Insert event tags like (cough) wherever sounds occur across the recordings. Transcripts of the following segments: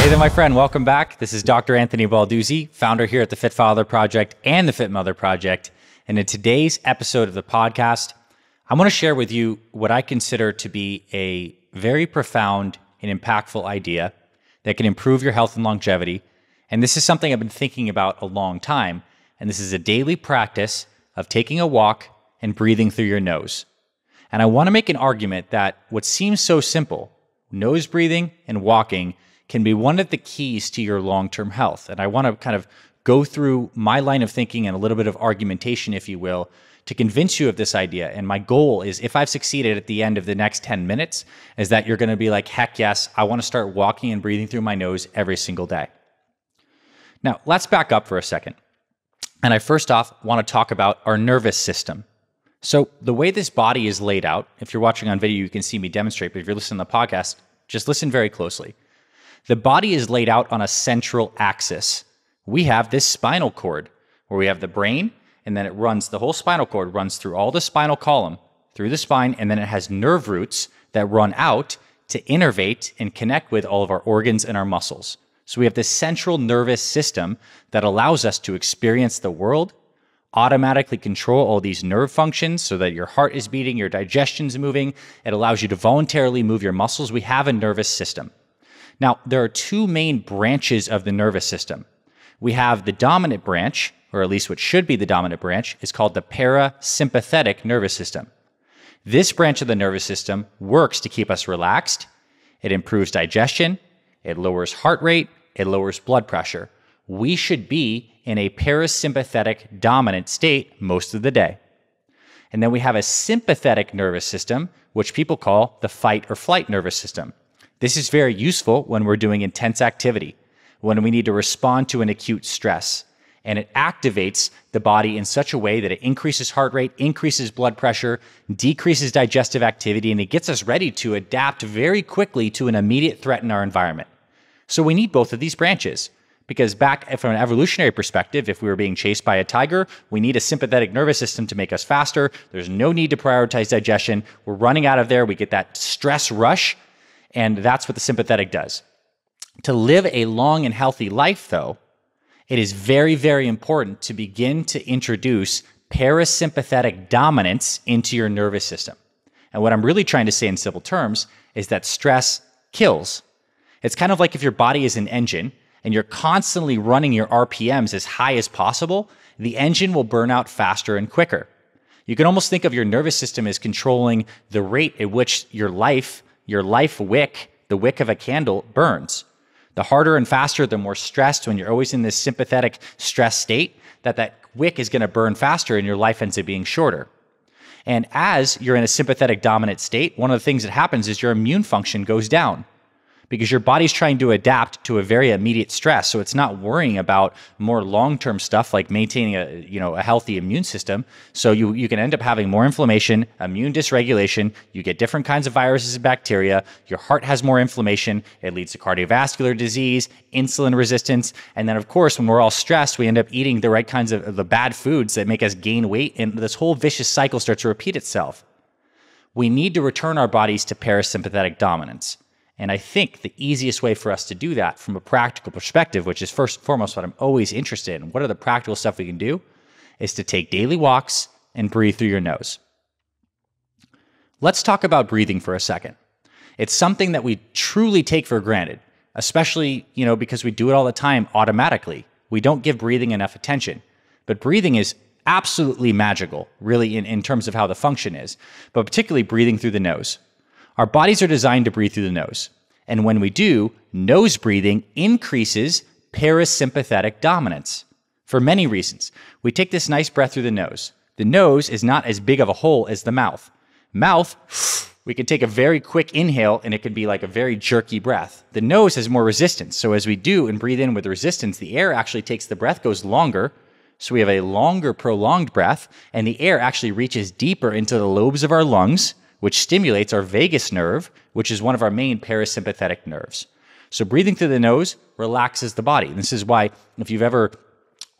Hey there, my friend. Welcome back. This is Dr. Anthony Balduzzi, founder here at the Fit Father Project and the Fit Mother Project. And in today's episode of the podcast, I want to share with you what I consider to be a very profound and impactful idea that can improve your health and longevity. And this is something I've been thinking about a long time. And this is a daily practice of taking a walk and breathing through your nose. And I want to make an argument that what seems so simple, nose breathing and walking, can be one of the keys to your long term health. And I want to kind of go through my line of thinking and a little bit of argumentation, if you will, to convince you of this idea. And my goal is if I've succeeded at the end of the next 10 minutes, is that you're going to be like, heck yes, I want to start walking and breathing through my nose every single day. Now, let's back up for a second. And I first off want to talk about our nervous system. So, the way this body is laid out, if you're watching on video, you can see me demonstrate, but if you're listening to the podcast, just listen very closely. The body is laid out on a central axis. We have this spinal cord where we have the brain, and then it runs the whole spinal cord, runs through all the spinal column, through the spine, and then it has nerve roots that run out to innervate and connect with all of our organs and our muscles. So we have this central nervous system that allows us to experience the world, automatically control all these nerve functions so that your heart is beating, your digestion's moving. It allows you to voluntarily move your muscles. We have a nervous system. Now, there are two main branches of the nervous system. We have the dominant branch, or at least what should be the dominant branch, is called the parasympathetic nervous system. This branch of the nervous system works to keep us relaxed. It improves digestion, it lowers heart rate, it lowers blood pressure. We should be in a parasympathetic dominant state most of the day. And then we have a sympathetic nervous system, which people call the fight or flight nervous system. This is very useful when we're doing intense activity, when we need to respond to an acute stress. And it activates the body in such a way that it increases heart rate, increases blood pressure, decreases digestive activity, and it gets us ready to adapt very quickly to an immediate threat in our environment. So we need both of these branches. Because back from an evolutionary perspective, if we were being chased by a tiger, we need a sympathetic nervous system to make us faster. There's no need to prioritize digestion. We're running out of there. We get that stress rush and that's what the sympathetic does. To live a long and healthy life, though, it is very, very important to begin to introduce parasympathetic dominance into your nervous system. And what I'm really trying to say in simple terms is that stress kills. It's kind of like if your body is an engine and you're constantly running your RPMs as high as possible, the engine will burn out faster and quicker. You can almost think of your nervous system as controlling the rate at which your life your life wick, the wick of a candle, burns. The harder and faster, the more stressed, when you're always in this sympathetic stress state, that that wick is going to burn faster and your life ends up being shorter. And as you're in a sympathetic dominant state, one of the things that happens is your immune function goes down because your body's trying to adapt to a very immediate stress. So it's not worrying about more long-term stuff like maintaining a you know a healthy immune system. So you you can end up having more inflammation, immune dysregulation. You get different kinds of viruses and bacteria. Your heart has more inflammation. It leads to cardiovascular disease, insulin resistance, and then of course when we're all stressed, we end up eating the right kinds of the bad foods that make us gain weight, and this whole vicious cycle starts to repeat itself we need to return our bodies to parasympathetic dominance. And I think the easiest way for us to do that from a practical perspective, which is first and foremost what I'm always interested in, what are the practical stuff we can do, is to take daily walks and breathe through your nose. Let's talk about breathing for a second. It's something that we truly take for granted, especially, you know, because we do it all the time automatically. We don't give breathing enough attention. But breathing is absolutely magical, really, in, in terms of how the function is, but particularly breathing through the nose. Our bodies are designed to breathe through the nose. And when we do, nose breathing increases parasympathetic dominance for many reasons. We take this nice breath through the nose. The nose is not as big of a hole as the mouth. Mouth, (sighs) we can take a very quick inhale and it can be like a very jerky breath. The nose has more resistance. So as we do and breathe in with resistance, the air actually takes the breath, goes longer. So we have a longer prolonged breath and the air actually reaches deeper into the lobes of our lungs which stimulates our vagus nerve, which is one of our main parasympathetic nerves. So, breathing through the nose relaxes the body. This is why, if you've ever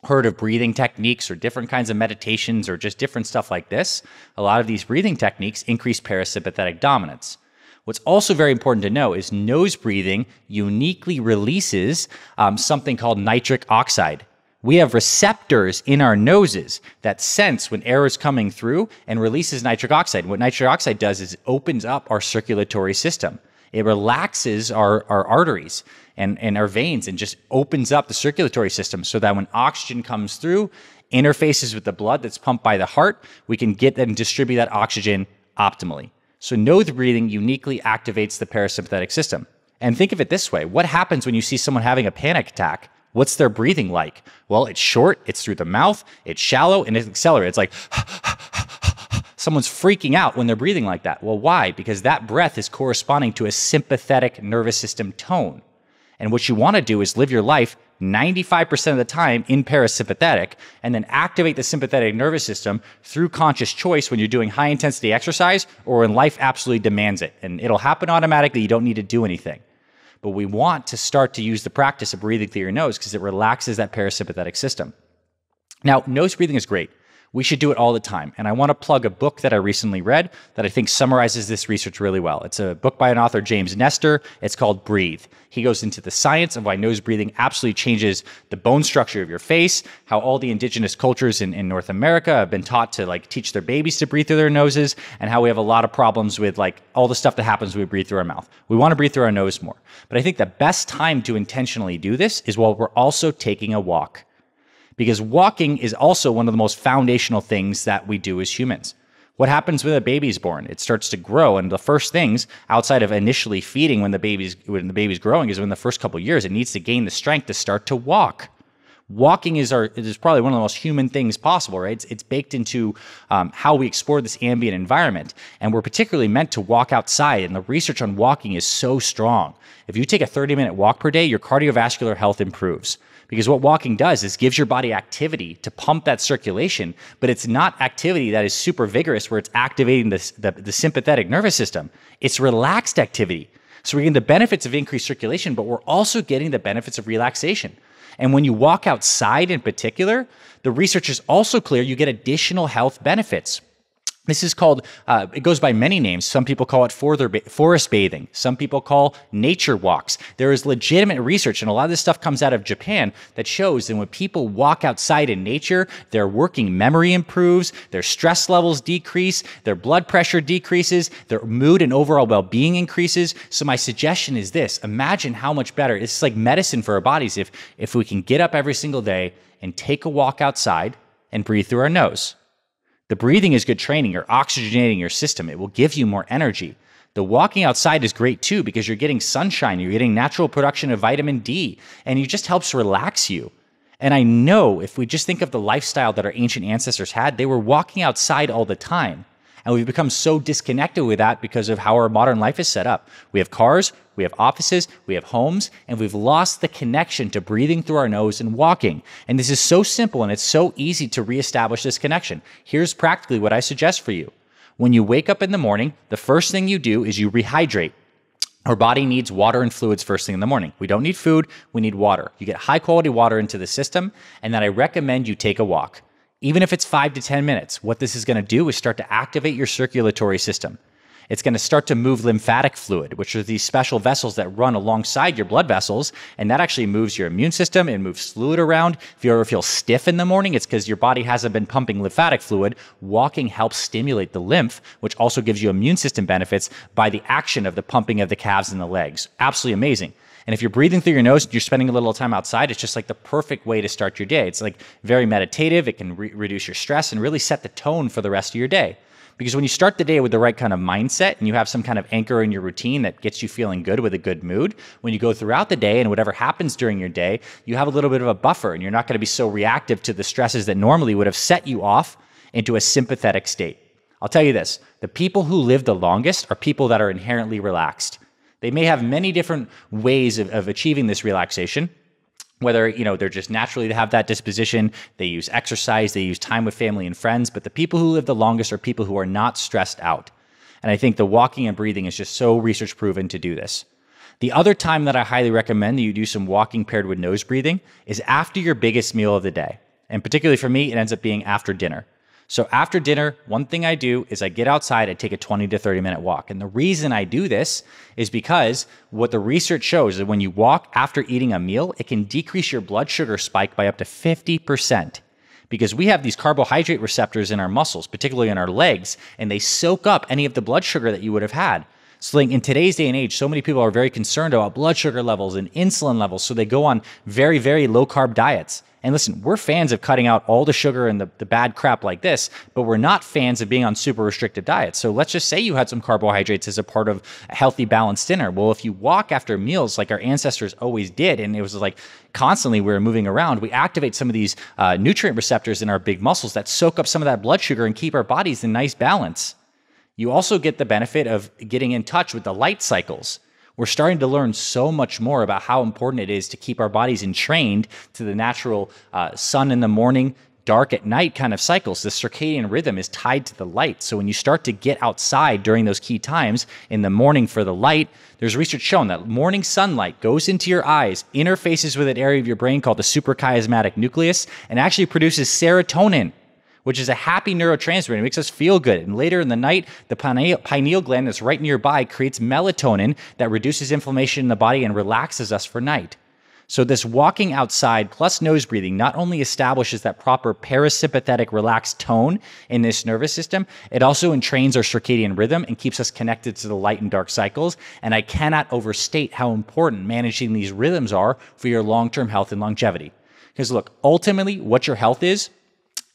heard of breathing techniques or different kinds of meditations or just different stuff like this, a lot of these breathing techniques increase parasympathetic dominance. What's also very important to know is nose breathing uniquely releases um, something called nitric oxide we have receptors in our noses that sense when air is coming through and releases nitric oxide. What nitric oxide does is opens up our circulatory system. It relaxes our, our arteries and, and our veins and just opens up the circulatory system so that when oxygen comes through, interfaces with the blood that's pumped by the heart, we can get and distribute that oxygen optimally. So nose breathing uniquely activates the parasympathetic system. And think of it this way what happens when you see someone having a panic attack? What's their breathing like? Well, it's short, it's through the mouth, it's shallow, and it accelerates. It's like (sighs) someone's freaking out when they're breathing like that. Well, why? Because that breath is corresponding to a sympathetic nervous system tone. And what you want to do is live your life 95% of the time in parasympathetic and then activate the sympathetic nervous system through conscious choice when you're doing high intensity exercise or when life absolutely demands it. And it'll happen automatically. You don't need to do anything. But we want to start to use the practice of breathing through your nose because it relaxes that parasympathetic system. Now, nose breathing is great. We should do it all the time. And I want to plug a book that I recently read that I think summarizes this research really well. It's a book by an author, James Nestor. It's called Breathe. He goes into the science of why nose breathing absolutely changes the bone structure of your face, how all the indigenous cultures in, in North America have been taught to like teach their babies to breathe through their noses, and how we have a lot of problems with like all the stuff that happens when we breathe through our mouth. We want to breathe through our nose more. But I think the best time to intentionally do this is while we're also taking a walk because walking is also one of the most foundational things that we do as humans. What happens when a baby's born? It starts to grow, and the first things outside of initially feeding when the baby's when the baby's growing is when the first couple years it needs to gain the strength to start to walk walking is our is probably one of the most human things possible right it's, it's baked into um, how we explore this ambient environment and we're particularly meant to walk outside and the research on walking is so strong if you take a 30 minute walk per day your cardiovascular health improves because what walking does is gives your body activity to pump that circulation but it's not activity that is super vigorous where it's activating the, the, the sympathetic nervous system it's relaxed activity so we're getting the benefits of increased circulation but we're also getting the benefits of relaxation and when you walk outside in particular, the research is also clear you get additional health benefits. This is called, uh, it goes by many names. Some people call it forest bathing. Some people call nature walks. There is legitimate research, and a lot of this stuff comes out of Japan that shows that when people walk outside in nature, their working memory improves, their stress levels decrease, their blood pressure decreases, their mood and overall well being increases. So, my suggestion is this imagine how much better. It's like medicine for our bodies if, if we can get up every single day and take a walk outside and breathe through our nose. The breathing is good training. You're oxygenating your system. It will give you more energy. The walking outside is great too because you're getting sunshine, you're getting natural production of vitamin D, and it just helps relax you. And I know if we just think of the lifestyle that our ancient ancestors had, they were walking outside all the time. And we've become so disconnected with that because of how our modern life is set up. We have cars, we have offices, we have homes, and we've lost the connection to breathing through our nose and walking. And this is so simple and it's so easy to reestablish this connection. Here's practically what I suggest for you. When you wake up in the morning, the first thing you do is you rehydrate. Our body needs water and fluids first thing in the morning. We don't need food, we need water. You get high quality water into the system, and then I recommend you take a walk even if it's five to 10 minutes, what this is going to do is start to activate your circulatory system. It's going to start to move lymphatic fluid, which are these special vessels that run alongside your blood vessels. And that actually moves your immune system and moves fluid around. If you ever feel stiff in the morning, it's because your body hasn't been pumping lymphatic fluid. Walking helps stimulate the lymph, which also gives you immune system benefits by the action of the pumping of the calves and the legs. Absolutely amazing. And if you're breathing through your nose, you're spending a little time outside. It's just like the perfect way to start your day. It's like very meditative. It can re- reduce your stress and really set the tone for the rest of your day. Because when you start the day with the right kind of mindset and you have some kind of anchor in your routine that gets you feeling good with a good mood, when you go throughout the day and whatever happens during your day, you have a little bit of a buffer and you're not going to be so reactive to the stresses that normally would have set you off into a sympathetic state. I'll tell you this the people who live the longest are people that are inherently relaxed. They may have many different ways of, of achieving this relaxation whether you know they're just naturally to have that disposition they use exercise they use time with family and friends but the people who live the longest are people who are not stressed out and i think the walking and breathing is just so research proven to do this the other time that i highly recommend that you do some walking paired with nose breathing is after your biggest meal of the day and particularly for me it ends up being after dinner so after dinner, one thing I do is I get outside, I take a 20 to 30 minute walk. And the reason I do this is because what the research shows is when you walk after eating a meal, it can decrease your blood sugar spike by up to 50% because we have these carbohydrate receptors in our muscles, particularly in our legs, and they soak up any of the blood sugar that you would have had. So, like in today's day and age, so many people are very concerned about blood sugar levels and insulin levels. So, they go on very, very low carb diets. And listen, we're fans of cutting out all the sugar and the, the bad crap like this, but we're not fans of being on super restrictive diets. So let's just say you had some carbohydrates as a part of a healthy, balanced dinner. Well, if you walk after meals like our ancestors always did, and it was like constantly we were moving around, we activate some of these uh, nutrient receptors in our big muscles that soak up some of that blood sugar and keep our bodies in nice balance. You also get the benefit of getting in touch with the light cycles we're starting to learn so much more about how important it is to keep our bodies entrained to the natural uh, sun in the morning, dark at night kind of cycles. The circadian rhythm is tied to the light. So when you start to get outside during those key times in the morning for the light, there's research showing that morning sunlight goes into your eyes, interfaces with an area of your brain called the suprachiasmatic nucleus, and actually produces serotonin which is a happy neurotransmitter. It makes us feel good. And later in the night, the pineal, pineal gland that's right nearby creates melatonin that reduces inflammation in the body and relaxes us for night. So, this walking outside plus nose breathing not only establishes that proper parasympathetic relaxed tone in this nervous system, it also entrains our circadian rhythm and keeps us connected to the light and dark cycles. And I cannot overstate how important managing these rhythms are for your long term health and longevity. Because, look, ultimately, what your health is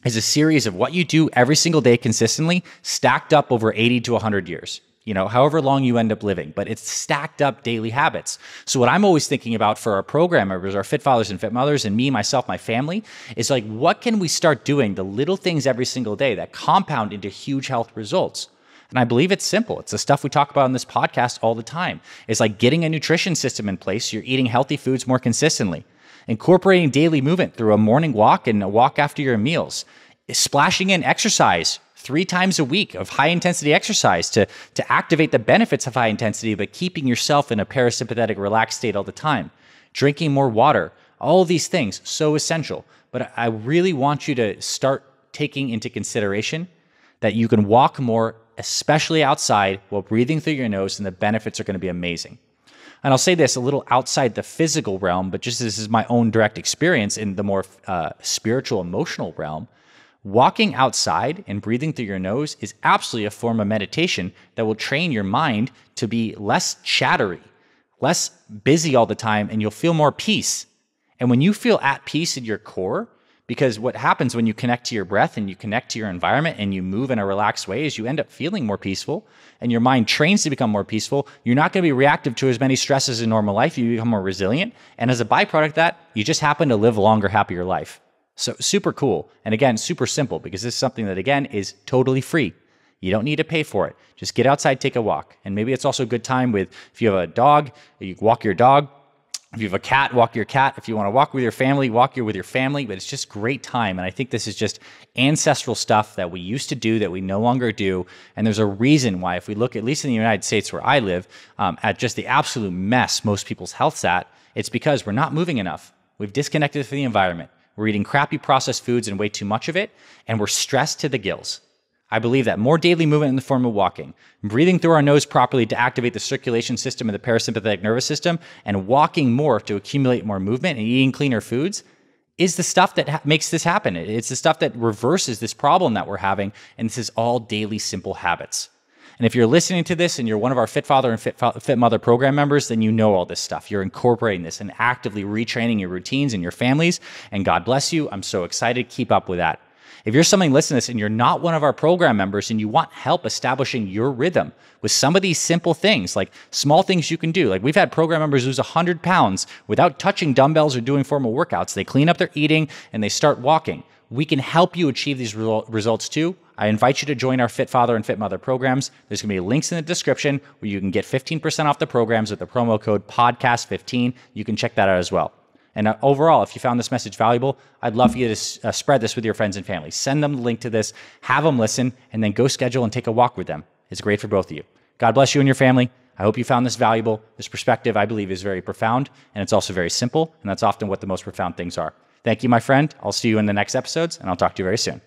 is a series of what you do every single day consistently stacked up over 80 to 100 years you know, however long you end up living, but it's stacked up daily habits. So what I'm always thinking about for our program members, our fit fathers and fit mothers, and me, myself, my family, is like, what can we start doing the little things every single day that compound into huge health results? And I believe it's simple. It's the stuff we talk about on this podcast all the time. It's like getting a nutrition system in place. You're eating healthy foods more consistently incorporating daily movement through a morning walk and a walk after your meals, splashing in exercise three times a week of high intensity exercise to, to activate the benefits of high intensity, but keeping yourself in a parasympathetic, relaxed state all the time, drinking more water, all these things, so essential. But I really want you to start taking into consideration that you can walk more, especially outside, while breathing through your nose, and the benefits are going to be amazing. And I'll say this a little outside the physical realm, but just this is my own direct experience in the more uh, spiritual, emotional realm. Walking outside and breathing through your nose is absolutely a form of meditation that will train your mind to be less chattery, less busy all the time, and you'll feel more peace. And when you feel at peace in your core, because what happens when you connect to your breath and you connect to your environment and you move in a relaxed way is you end up feeling more peaceful and your mind trains to become more peaceful. You're not going to be reactive to as many stresses in normal life. You become more resilient. And as a byproduct that, you just happen to live longer, happier life. So super cool. And again, super simple because this is something that again is totally free. You don't need to pay for it. Just get outside, take a walk. And maybe it's also a good time with if you have a dog, you walk your dog, if you have a cat, walk your cat. If you want to walk with your family, walk your with your family. But it's just great time. And I think this is just ancestral stuff that we used to do that we no longer do. And there's a reason why, if we look, at least in the United States where I live, um, at just the absolute mess most people's health's at, it's because we're not moving enough. We've disconnected from the environment. We're eating crappy processed foods and way too much of it. And we're stressed to the gills. I believe that more daily movement in the form of walking, breathing through our nose properly to activate the circulation system and the parasympathetic nervous system, and walking more to accumulate more movement and eating cleaner foods is the stuff that ha- makes this happen. It's the stuff that reverses this problem that we're having. And this is all daily simple habits. And if you're listening to this and you're one of our Fit Father and Fit, Fa- Fit Mother program members, then you know all this stuff. You're incorporating this and actively retraining your routines and your families. And God bless you. I'm so excited. Keep up with that. If you're somebody listening to this and you're not one of our program members and you want help establishing your rhythm with some of these simple things, like small things you can do, like we've had program members lose 100 pounds without touching dumbbells or doing formal workouts. They clean up their eating and they start walking. We can help you achieve these results too. I invite you to join our Fit Father and Fit Mother programs. There's going to be links in the description where you can get 15% off the programs with the promo code podcast15. You can check that out as well. And uh, overall, if you found this message valuable, I'd love for you to uh, spread this with your friends and family. Send them the link to this, have them listen, and then go schedule and take a walk with them. It's great for both of you. God bless you and your family. I hope you found this valuable. This perspective, I believe, is very profound, and it's also very simple, and that's often what the most profound things are. Thank you, my friend. I'll see you in the next episodes, and I'll talk to you very soon.